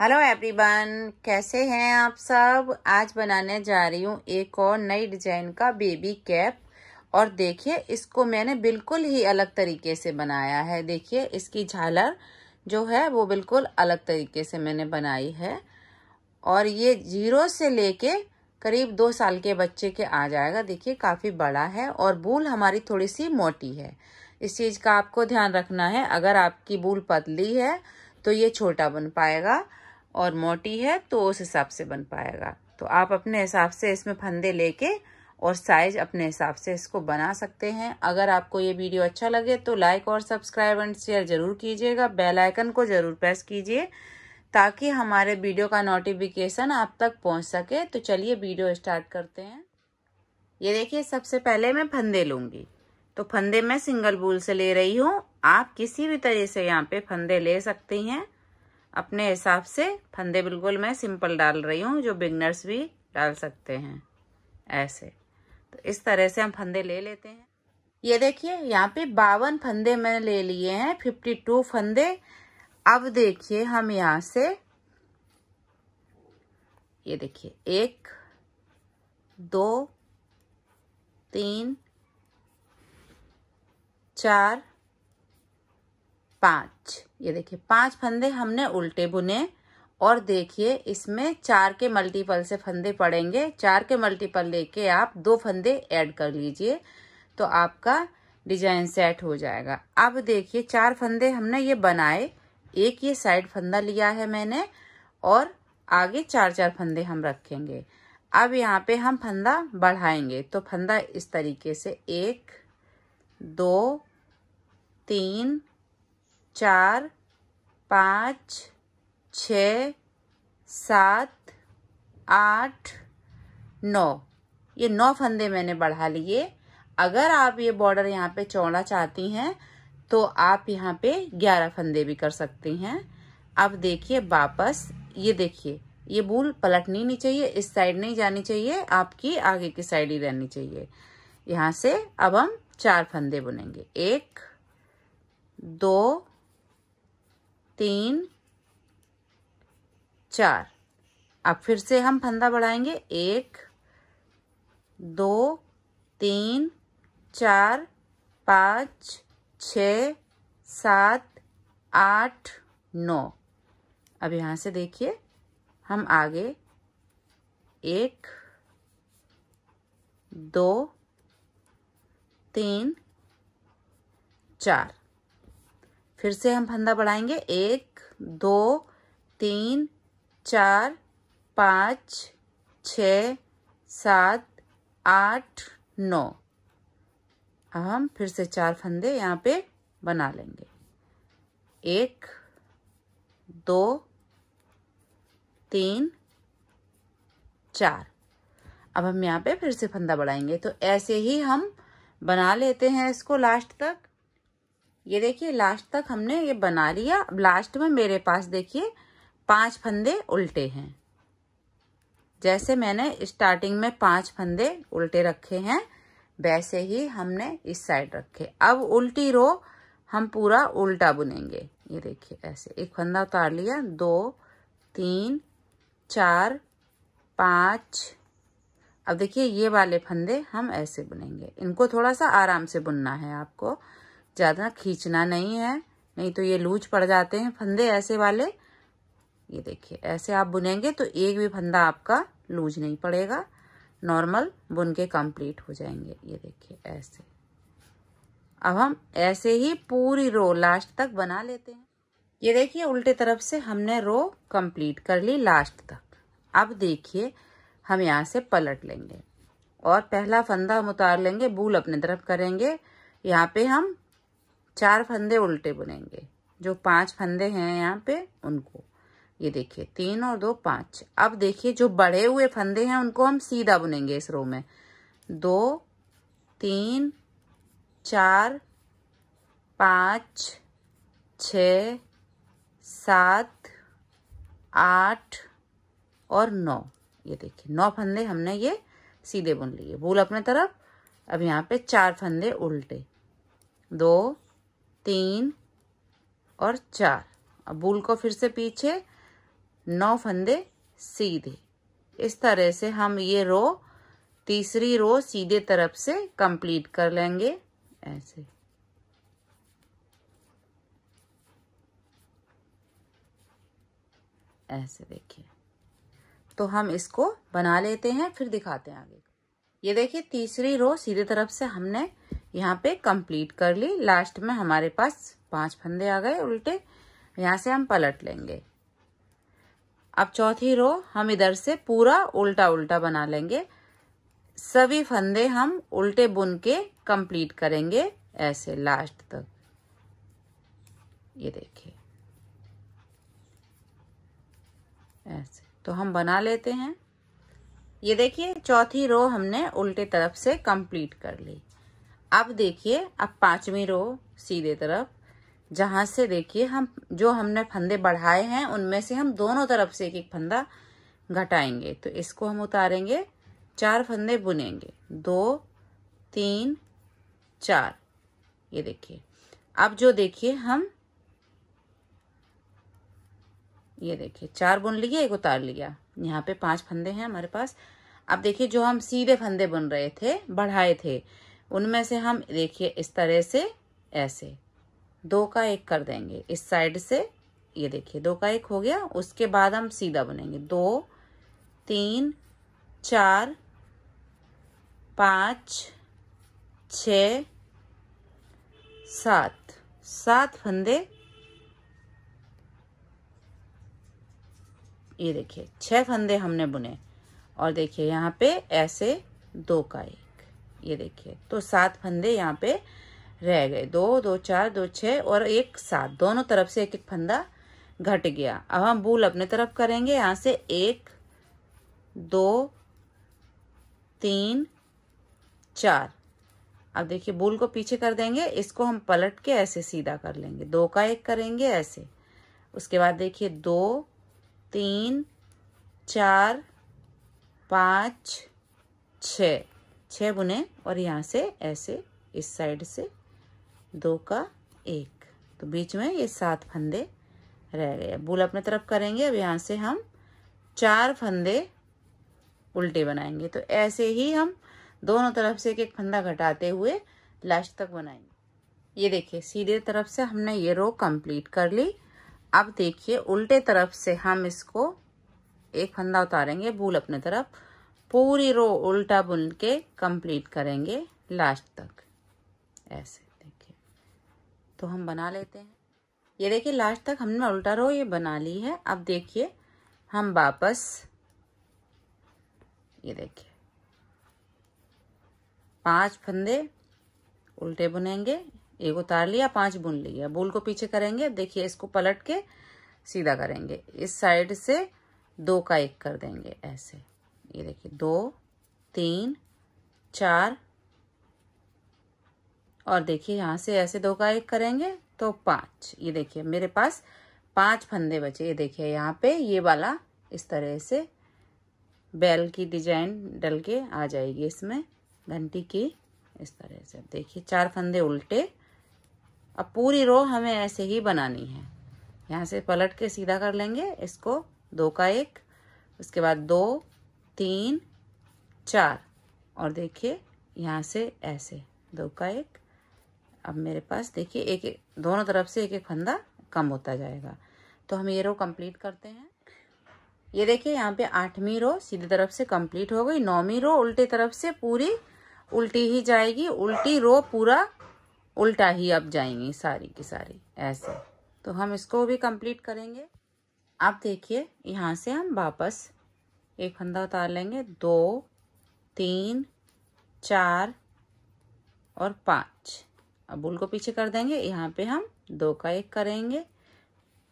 hello everyone कैसे हैं आप सब आज बनाने जा रही हूँ एक और नई डिजाइन का बेबी कैप और देखिए इसको मैंने बिल्कुल ही अलग तरीके से बनाया है देखिए इसकी झालर जो है वो बिल्कुल अलग तरीके से मैंने बनाई है और ये जीरो से लेके करीब दो साल के बच्चे के आ जाएगा देखिए काफ़ी बड़ा है और बूल हमारी थोड़ी सी मोटी है इस चीज़ का आपको ध्यान रखना है अगर आपकी बूल पतली है तो ये छोटा बन पाएगा और मोटी है तो उस हिसाब से बन पाएगा तो आप अपने हिसाब से इसमें फंदे लेके और साइज अपने हिसाब से इसको बना सकते हैं अगर आपको ये वीडियो अच्छा लगे तो लाइक और सब्सक्राइब एंड शेयर ज़रूर कीजिएगा बेल आइकन को ज़रूर प्रेस कीजिए ताकि हमारे वीडियो का नोटिफिकेशन आप तक पहुंच सके तो चलिए वीडियो स्टार्ट करते हैं ये देखिए सबसे पहले मैं फंदे लूँगी तो फंदे मैं सिंगल बूल से ले रही हूँ आप किसी भी तरह से यहाँ पे फंदे ले सकती हैं अपने हिसाब से फंदे बिल्कुल मैं सिंपल डाल रही हूँ जो बिगनर्स भी डाल सकते हैं ऐसे तो इस तरह से हम फंदे ले लेते हैं ये देखिए यहाँ पे बावन फंदे मैंने ले लिए हैं फिफ्टी टू फंदे अब देखिए हम यहाँ से ये देखिए एक दो तीन चार पाँच ये देखिए पांच फंदे हमने उल्टे बुने और देखिए इसमें चार के मल्टीपल से फंदे पड़ेंगे चार के मल्टीपल लेके आप दो फंदे ऐड कर लीजिए तो आपका डिजाइन सेट हो जाएगा अब देखिए चार फंदे हमने ये बनाए एक ये साइड फंदा लिया है मैंने और आगे चार चार फंदे हम रखेंगे अब यहाँ पे हम फंदा बढ़ाएंगे तो फंदा इस तरीके से एक दो तीन चार पाँच छ सात आठ नौ ये नौ फंदे मैंने बढ़ा लिए अगर आप ये बॉर्डर यहाँ पे चौड़ा चाहती हैं तो आप यहाँ पे ग्यारह फंदे भी कर सकती हैं अब देखिए वापस ये देखिए ये बूल पलटनी नहीं चाहिए इस साइड नहीं जानी चाहिए आपकी आगे की साइड ही रहनी चाहिए यहाँ से अब हम चार फंदे बुनेंगे एक दो तीन चार अब फिर से हम फंदा बढ़ाएंगे एक दो तीन चार पाँच छ सात आठ नौ अब यहाँ से देखिए हम आगे एक दो तीन चार फिर से हम फंदा बढ़ाएंगे एक दो तीन चार पाँच छ सात आठ नौ अब हम फिर से चार फंदे यहाँ पे बना लेंगे एक दो तीन चार अब हम यहाँ पे फिर से फंदा बढ़ाएंगे तो ऐसे ही हम बना लेते हैं इसको लास्ट तक ये देखिए लास्ट तक हमने ये बना लिया अब लास्ट में मेरे पास देखिए पांच फंदे उल्टे हैं जैसे मैंने स्टार्टिंग में पांच फंदे उल्टे रखे हैं वैसे ही हमने इस साइड रखे अब उल्टी रो हम पूरा उल्टा बुनेंगे ये देखिए ऐसे एक फंदा उतार लिया दो तीन चार पाँच अब देखिए ये वाले फंदे हम ऐसे बुनेंगे इनको थोड़ा सा आराम से बुनना है आपको ज़्यादा खींचना नहीं है नहीं तो ये लूज पड़ जाते हैं फंदे ऐसे वाले ये देखिए ऐसे आप बुनेंगे तो एक भी फंदा आपका लूज नहीं पड़ेगा नॉर्मल बुन के कंप्लीट हो जाएंगे ये देखिए ऐसे अब हम ऐसे ही पूरी रो लास्ट तक बना लेते हैं ये देखिए उल्टे तरफ से हमने रो कंप्लीट कर ली लास्ट तक अब देखिए हम यहाँ से पलट लेंगे और पहला फंदा हम उतार लेंगे बूल अपने तरफ करेंगे यहाँ पे हम चार फंदे उल्टे बुनेंगे जो पांच फंदे हैं यहाँ पे उनको ये देखिए तीन और दो पाँच अब देखिए जो बढ़े हुए फंदे हैं उनको हम सीधा बुनेंगे इस रो में दो तीन चार पाँच छ सात आठ और नौ ये देखिए नौ फंदे हमने ये सीधे बुन लिए भूल अपने तरफ अब यहाँ पे चार फंदे उल्टे दो तीन और चार अब बुल को फिर से पीछे नौ फंदे सीधे इस तरह से हम ये रो तीसरी रो सीधे तरफ से कंप्लीट कर लेंगे ऐसे ऐसे देखिए तो हम इसको बना लेते हैं फिर दिखाते हैं आगे ये देखिए तीसरी रो सीधे तरफ से हमने यहाँ पे कंप्लीट कर ली लास्ट में हमारे पास पांच फंदे आ गए उल्टे यहाँ से हम पलट लेंगे अब चौथी रो हम इधर से पूरा उल्टा उल्टा बना लेंगे सभी फंदे हम उल्टे बुन के कंप्लीट करेंगे ऐसे लास्ट तक ये देखिए ऐसे तो हम बना लेते हैं ये देखिए चौथी रो हमने उल्टे तरफ से कंप्लीट कर ली अब देखिए अब पांचवी रो सीधे तरफ जहां से देखिए हम जो हमने फंदे बढ़ाए हैं उनमें से हम दोनों तरफ से एक एक फंदा घटाएंगे तो इसको हम उतारेंगे चार फंदे बुनेंगे दो तीन चार ये देखिए अब जो देखिए हम ये देखिए चार बुन लिए एक उतार लिया यहाँ पे पांच फंदे हैं हमारे पास अब देखिए जो हम सीधे फंदे बुन रहे थे बढ़ाए थे उनमें से हम देखिए इस तरह से ऐसे दो का एक कर देंगे इस साइड से ये देखिए दो का एक हो गया उसके बाद हम सीधा बनेंगे दो तीन चार पाँच छ सात सात फंदे ये देखिए छह फंदे हमने बुने और देखिए यहाँ पे ऐसे दो का एक ये देखिए तो सात फंदे यहाँ पे रह गए दो दो चार दो छः और एक सात दोनों तरफ से एक एक फंदा घट गया अब हम बूल अपने तरफ करेंगे यहाँ से एक दो तीन चार अब देखिए बूल को पीछे कर देंगे इसको हम पलट के ऐसे सीधा कर लेंगे दो का एक करेंगे ऐसे उसके बाद देखिए दो तीन चार पाँच छ छः बुने और यहाँ से ऐसे इस साइड से दो का एक तो बीच में ये सात फंदे रह गए बूल अपने तरफ करेंगे अब यहाँ से हम चार फंदे उल्टे बनाएंगे तो ऐसे ही हम दोनों तरफ से एक एक फंदा घटाते हुए लास्ट तक बनाएंगे ये देखिए सीधे तरफ से हमने ये रो कंप्लीट कर ली अब देखिए उल्टे तरफ से हम इसको एक फंदा उतारेंगे बूल अपने तरफ पूरी रो उल्टा बुन के कंप्लीट करेंगे लास्ट तक ऐसे देखिए तो हम बना लेते हैं ये देखिए लास्ट तक हमने उल्टा रो ये बना ली है अब देखिए हम वापस ये देखिए पांच फंदे उल्टे बुनेंगे एक उतार लिया पांच बुन लिया बुल को पीछे करेंगे देखिए इसको पलट के सीधा करेंगे इस साइड से दो का एक कर देंगे ऐसे ये देखिए दो तीन चार और देखिए यहाँ से ऐसे दो का एक करेंगे तो पाँच ये देखिए मेरे पास पांच फंदे बचे ये देखिए यहाँ पे ये वाला इस तरह से बेल की डिजाइन डल के आ जाएगी इसमें घंटी की इस तरह से देखिए चार फंदे उल्टे अब पूरी रो हमें ऐसे ही बनानी है यहाँ से पलट के सीधा कर लेंगे इसको दो का एक उसके बाद दो तीन चार और देखिए यहाँ से ऐसे दो का एक अब मेरे पास देखिए एक एक दोनों तरफ से एक एक फंदा कम होता जाएगा तो हम ये रो कंप्लीट करते हैं ये देखिए यहाँ पे आठवीं रो सीधी तरफ से कंप्लीट हो गई नौवीं रो उल्टी तरफ से पूरी उल्टी ही जाएगी उल्टी रो पूरा उल्टा ही अब जाएंगी सारी की सारी ऐसे तो हम इसको भी कंप्लीट करेंगे आप देखिए यहाँ से हम वापस एक फंदा उतार लेंगे दो तीन चार और पाँच अब बुल को पीछे कर देंगे यहाँ पे हम दो का एक करेंगे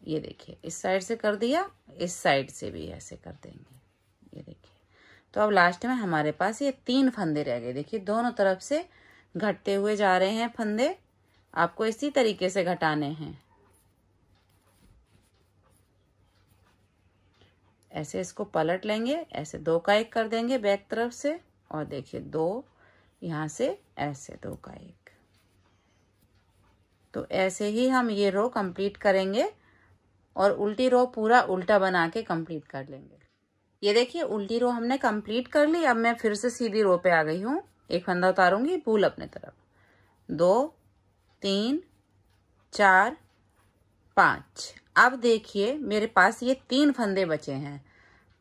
ये देखिए इस साइड से कर दिया इस साइड से भी ऐसे कर देंगे ये देखिए तो अब लास्ट में हमारे पास ये तीन फंदे रह गए देखिए दोनों तरफ से घटते हुए जा रहे हैं फंदे आपको इसी तरीके से घटाने हैं ऐसे इसको पलट लेंगे ऐसे दो का एक कर देंगे बैक तरफ से और देखिए दो यहाँ से ऐसे दो का एक तो ऐसे ही हम ये रो कंप्लीट करेंगे और उल्टी रो पूरा उल्टा बना के कंप्लीट कर लेंगे ये देखिए उल्टी रो हमने कंप्लीट कर ली अब मैं फिर से सीधी रो पे आ गई हूँ एक फंदा उतारूंगी भूल अपने तरफ दो तीन चार पाँच अब देखिए मेरे पास ये तीन फंदे बचे हैं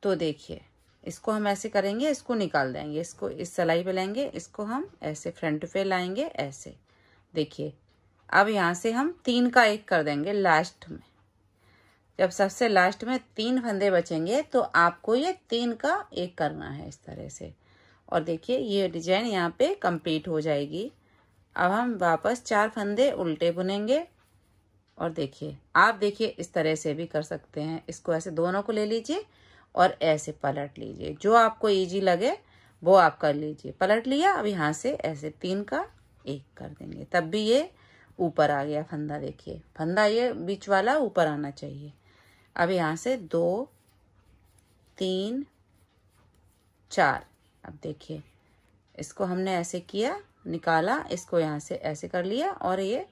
तो देखिए इसको हम ऐसे करेंगे इसको निकाल देंगे इसको इस सलाई पे लेंगे इसको हम ऐसे फ्रंट पे लाएंगे ऐसे देखिए अब यहाँ से हम तीन का एक कर देंगे लास्ट में जब सबसे लास्ट में तीन फंदे बचेंगे तो आपको ये तीन का एक करना है इस तरह से और देखिए ये डिजाइन यहाँ पे कंप्लीट हो जाएगी अब हम वापस चार फंदे उल्टे बुनेंगे और देखिए आप देखिए इस तरह से भी कर सकते हैं इसको ऐसे दोनों को ले लीजिए और ऐसे पलट लीजिए जो आपको इजी लगे वो आप कर लीजिए पलट लिया अब यहाँ से ऐसे तीन का एक कर देंगे तब भी ये ऊपर आ गया फंदा देखिए फंदा ये बीच वाला ऊपर आना चाहिए अब यहाँ से दो तीन चार अब देखिए इसको हमने ऐसे किया निकाला इसको यहाँ से ऐसे कर लिया और ये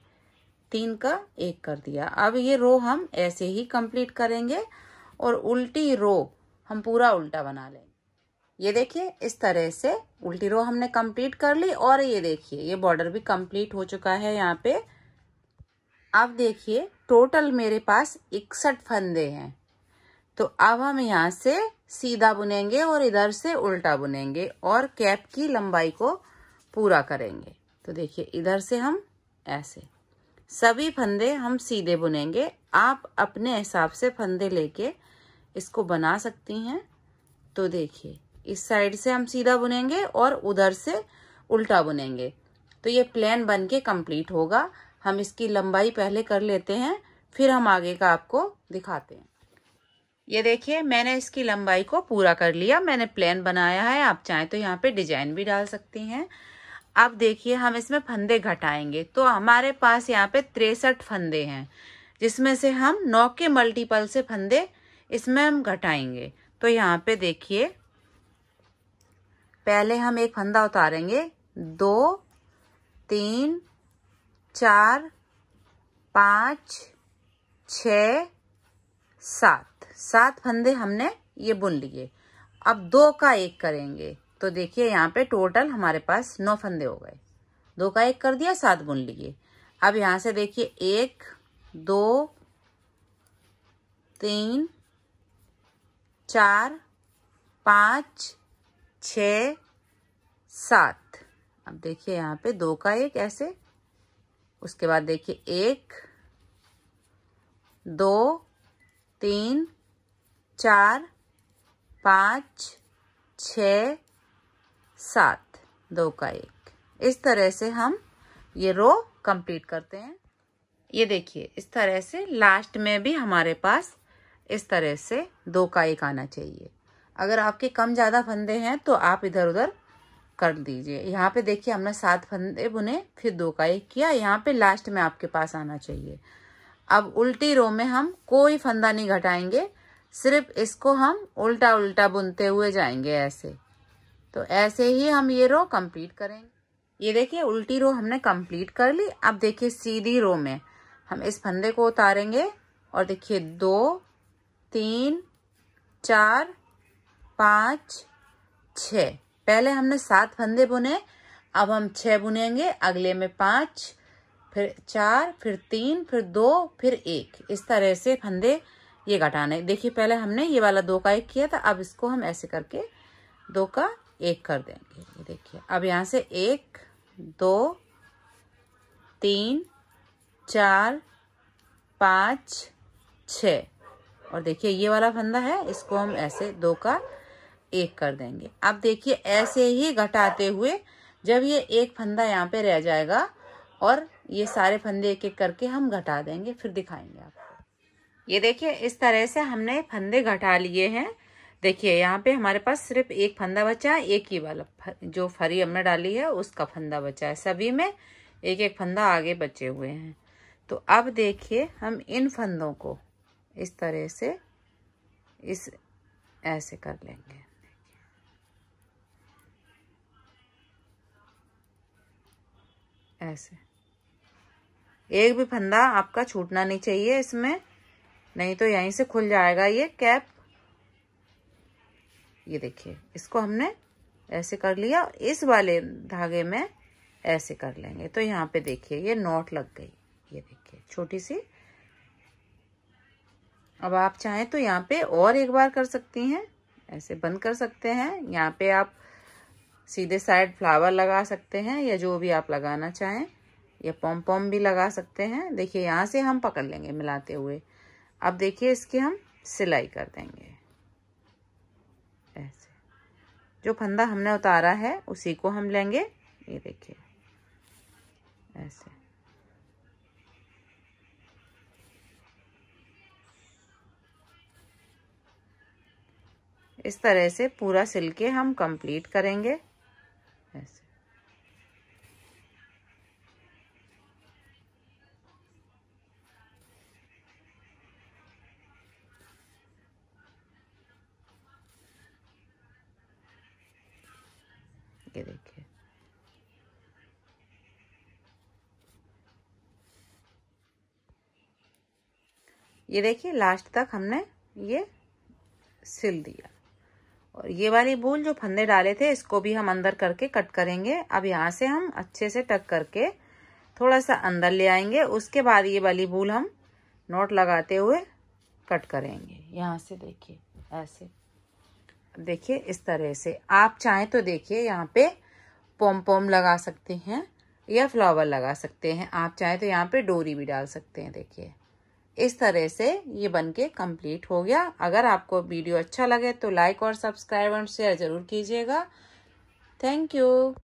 तीन का एक कर दिया अब ये रो हम ऐसे ही कंप्लीट करेंगे और उल्टी रो हम पूरा उल्टा बना लेंगे ये देखिए इस तरह से उल्टी रो हमने कंप्लीट कर ली और ये देखिए ये बॉर्डर भी कंप्लीट हो चुका है यहाँ पे अब देखिए टोटल मेरे पास इकसठ फंदे हैं तो अब हम यहाँ से सीधा बुनेंगे और इधर से उल्टा बुनेंगे और कैप की लंबाई को पूरा करेंगे तो देखिए इधर से हम ऐसे सभी फंदे हम सीधे बुनेंगे आप अपने हिसाब से फंदे लेके इसको बना सकती हैं तो देखिए इस साइड से हम सीधा बुनेंगे और उधर से उल्टा बुनेंगे तो ये प्लान बन के कम्प्लीट होगा हम इसकी लंबाई पहले कर लेते हैं फिर हम आगे का आपको दिखाते हैं ये देखिए मैंने इसकी लंबाई को पूरा कर लिया मैंने प्लान बनाया है आप चाहें तो यहाँ पे डिजाइन भी डाल सकती हैं अब देखिए हम इसमें फंदे घटाएंगे तो हमारे पास यहाँ पे तिरसठ फंदे हैं जिसमें से हम नौ के मल्टीपल से फंदे इसमें हम घटाएंगे तो यहाँ पे देखिए पहले हम एक फंदा उतारेंगे दो तीन चार पाँच छ सात सात फंदे हमने ये बुन लिए अब दो का एक करेंगे तो देखिए यहाँ पे टोटल हमारे पास नौ फंदे हो गए दो का एक कर दिया सात बुन लिए अब यहाँ से देखिए एक दो तीन चार पाँच छ सात अब देखिए यहाँ पे दो का एक ऐसे उसके बाद देखिए एक दो तीन चार पाँच छ सात दो का एक इस तरह से हम ये रो कंप्लीट करते हैं ये देखिए इस तरह से लास्ट में भी हमारे पास इस तरह से दो का एक आना चाहिए अगर आपके कम ज़्यादा फंदे हैं तो आप इधर उधर कर दीजिए यहाँ पे देखिए हमने सात फंदे बुने फिर दो का एक किया यहाँ पे लास्ट में आपके पास आना चाहिए अब उल्टी रो में हम कोई फंदा नहीं घटाएंगे सिर्फ इसको हम उल्टा उल्टा बुनते हुए जाएंगे ऐसे तो ऐसे ही हम ये रो कंप्लीट करेंगे ये देखिए उल्टी रो हमने कंप्लीट कर ली अब देखिए सीधी रो में हम इस फंदे को उतारेंगे और देखिए दो तीन चार पाँच छ पहले हमने सात फंदे बुने अब हम छः बुनेंगे अगले में पाँच फिर चार फिर तीन फिर दो फिर एक इस तरह से फंदे ये घटाने देखिए पहले हमने ये वाला दो का एक किया था अब इसको हम ऐसे करके दो का एक कर देंगे ये देखिए अब यहाँ से एक दो तीन चार पाँच छ और देखिए ये वाला फंदा है इसको हम ऐसे दो का एक कर देंगे अब देखिए ऐसे ही घटाते हुए जब ये एक फंदा यहाँ पे रह जाएगा और ये सारे फंदे एक एक करके हम घटा देंगे फिर दिखाएंगे आपको ये देखिए इस तरह से हमने फंदे घटा लिए हैं देखिए यहाँ पे हमारे पास सिर्फ एक फंदा बचा है एक ही वाला जो फरी हमने डाली है उसका फंदा बचा है सभी में एक एक फंदा आगे बचे हुए हैं तो अब देखिए हम इन फंदों को इस तरह से इस ऐसे कर लेंगे ऐसे एक भी फंदा आपका छूटना नहीं चाहिए इसमें नहीं तो यहीं से खुल जाएगा ये कैप ये देखिए इसको हमने ऐसे कर लिया इस वाले धागे में ऐसे कर लेंगे तो यहाँ पे देखिए ये नॉट लग गई ये देखिए छोटी सी अब आप चाहें तो यहाँ पे और एक बार कर सकती हैं ऐसे बंद कर सकते हैं यहाँ पे आप सीधे साइड फ्लावर लगा सकते हैं या जो भी आप लगाना चाहें या पॉम पॉम भी लगा सकते हैं देखिए यहाँ से हम पकड़ लेंगे मिलाते हुए अब देखिए इसकी हम सिलाई कर देंगे जो फंदा हमने उतारा है उसी को हम लेंगे ये देखिए ऐसे इस तरह से पूरा सिल के हम कंप्लीट करेंगे ऐसे ये देखिए लास्ट तक हमने ये सिल दिया और ये वाली बूल जो फंदे डाले थे इसको भी हम अंदर करके कट करेंगे अब यहाँ से हम अच्छे से टक करके थोड़ा सा अंदर ले आएंगे उसके बाद ये वाली बूल हम नोट लगाते हुए कट करेंगे यहाँ से देखिए ऐसे देखिए इस तरह से आप चाहें तो देखिए यहाँ पे पोम पोम लगा सकते हैं या फ्लावर लगा सकते हैं आप चाहें तो यहाँ पे डोरी भी डाल सकते हैं देखिए इस तरह से ये बनके कंप्लीट हो गया अगर आपको वीडियो अच्छा लगे तो लाइक और सब्सक्राइब और शेयर ज़रूर कीजिएगा थैंक यू